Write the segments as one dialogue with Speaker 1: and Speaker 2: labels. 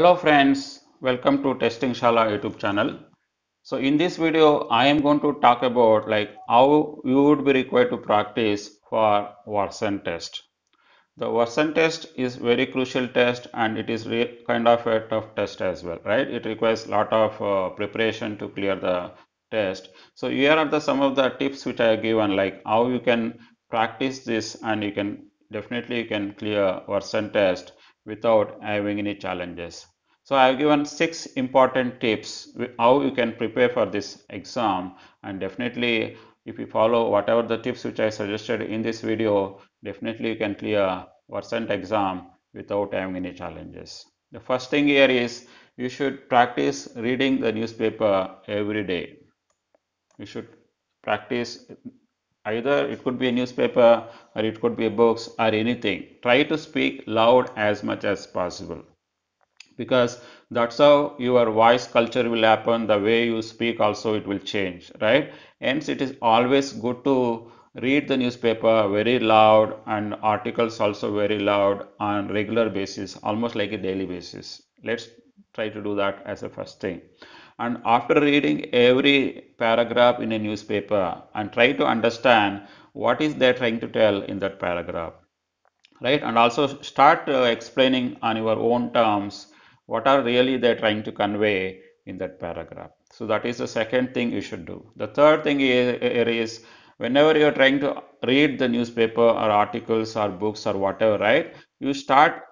Speaker 1: Hello friends, welcome to Testing Shala YouTube channel. So in this video, I am going to talk about like how you would be required to practice for version test. The version test is very crucial test and it is kind of a tough test as well, right? It requires lot of uh, preparation to clear the test. So here are the some of the tips which I have given like how you can practice this and you can definitely you can clear version test without having any challenges so I have given six important tips how you can prepare for this exam and definitely if you follow whatever the tips which I suggested in this video, definitely you can clear percent exam without having any challenges. The first thing here is you should practice reading the newspaper every day. You should practice either it could be a newspaper or it could be books or anything. Try to speak loud as much as possible because that's how your voice culture will happen the way you speak also it will change right hence it is always good to read the newspaper very loud and articles also very loud on regular basis almost like a daily basis let's try to do that as a first thing and after reading every paragraph in a newspaper and try to understand what is they trying to tell in that paragraph right and also start uh, explaining on your own terms what are really they trying to convey in that paragraph. So that is the second thing you should do. The third thing here is whenever you're trying to read the newspaper or articles or books or whatever, right? You start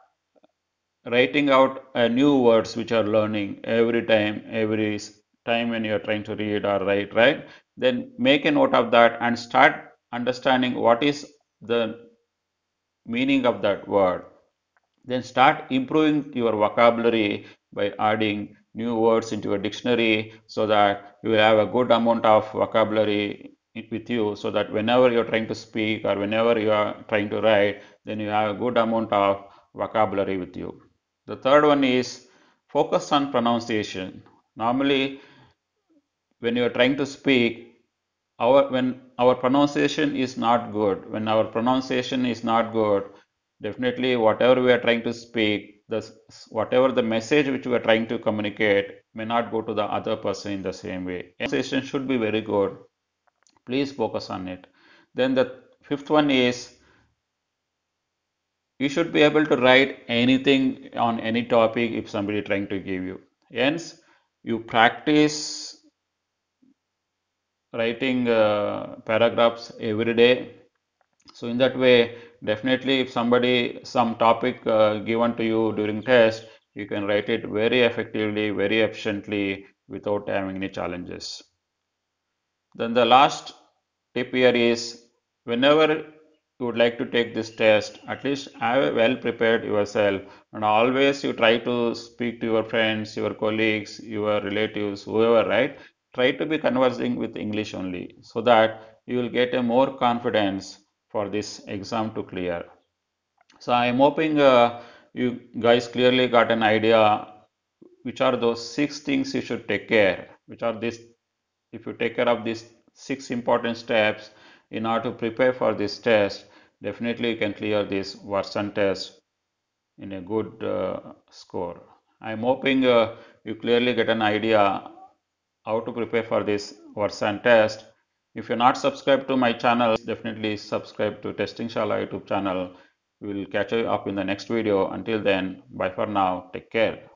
Speaker 1: writing out uh, new words which are learning every time, every time when you're trying to read or write, right? Then make a note of that and start understanding what is the meaning of that word then start improving your vocabulary by adding new words into your dictionary so that you will have a good amount of vocabulary with you so that whenever you're trying to speak or whenever you are trying to write then you have a good amount of vocabulary with you the third one is focus on pronunciation normally when you are trying to speak our when our pronunciation is not good when our pronunciation is not good definitely whatever we are trying to speak, this, whatever the message which we are trying to communicate may not go to the other person in the same way. Conversation should be very good. Please focus on it. Then the fifth one is you should be able to write anything on any topic if somebody trying to give you. Hence, you practice writing uh, paragraphs every day so, in that way definitely if somebody some topic uh, given to you during test you can write it very effectively very efficiently without having any challenges. Then the last tip here is whenever you would like to take this test at least have well prepared yourself and always you try to speak to your friends your colleagues your relatives whoever right try to be conversing with english only so that you will get a more confidence for this exam to clear. So I am hoping uh, you guys clearly got an idea which are those six things you should take care, which are this, if you take care of these six important steps in order to prepare for this test, definitely you can clear this Watson test in a good uh, score. I'm hoping uh, you clearly get an idea how to prepare for this Watson test if you're not subscribed to my channel, definitely subscribe to Testing Shala YouTube channel. We will catch you up in the next video. Until then, bye for now. Take care.